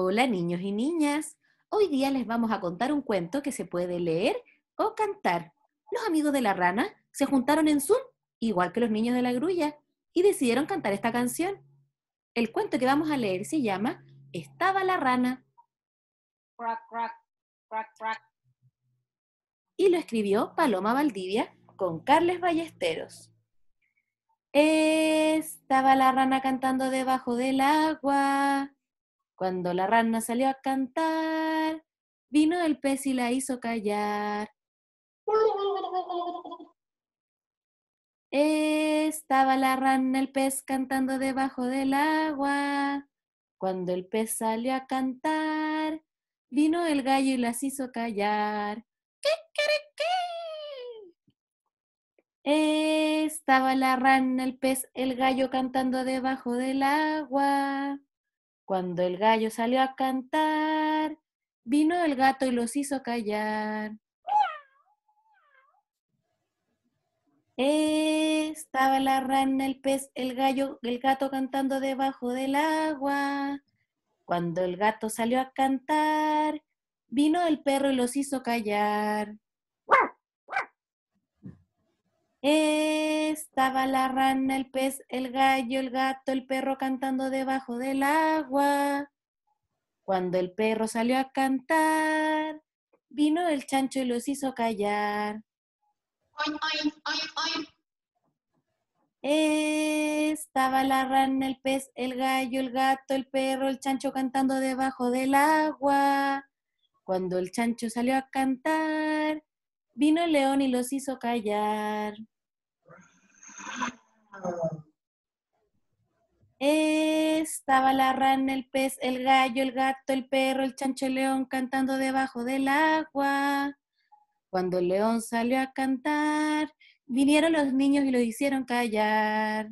Hola niños y niñas. Hoy día les vamos a contar un cuento que se puede leer o cantar. Los amigos de la rana se juntaron en Zoom, igual que los niños de la grulla, y decidieron cantar esta canción. El cuento que vamos a leer se llama Estaba la rana. Crac, crac, crac, y lo escribió Paloma Valdivia con Carles Ballesteros. Estaba la rana cantando debajo del agua. Cuando la rana salió a cantar, vino el pez y la hizo callar. Estaba la rana, el pez cantando debajo del agua. Cuando el pez salió a cantar, vino el gallo y las hizo callar. Estaba la rana, el pez, el gallo cantando debajo del agua. Cuando el gallo salió a cantar, vino el gato y los hizo callar. Estaba la rana, el pez, el gallo, el gato cantando debajo del agua. Cuando el gato salió a cantar, vino el perro y los hizo callar estaba la rana, el pez, el gallo, el gato, el perro cantando debajo del agua. Cuando el perro salió a cantar, vino el chancho y los hizo callar. estaba la rana, el pez, el gallo, el gato, el perro, el chancho cantando debajo del agua. Cuando el chancho salió a cantar, vino el león y los hizo callar estaba la rana, el pez, el gallo, el gato, el perro, el chancho el león cantando debajo del agua. Cuando el león salió a cantar, vinieron los niños y lo hicieron callar.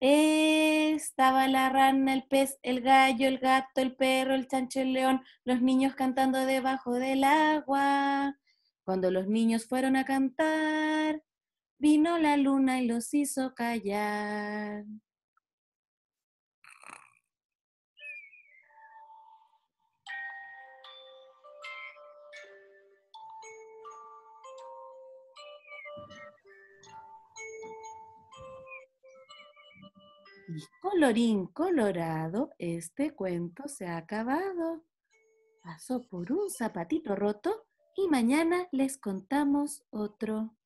estaba la rana, el pez, el gallo, el gato, el perro, el chancho, el león, los niños cantando debajo del agua. Cuando los niños fueron a cantar, Vino la luna y los hizo callar. Y colorín colorado, este cuento se ha acabado. Pasó por un zapatito roto y mañana les contamos otro.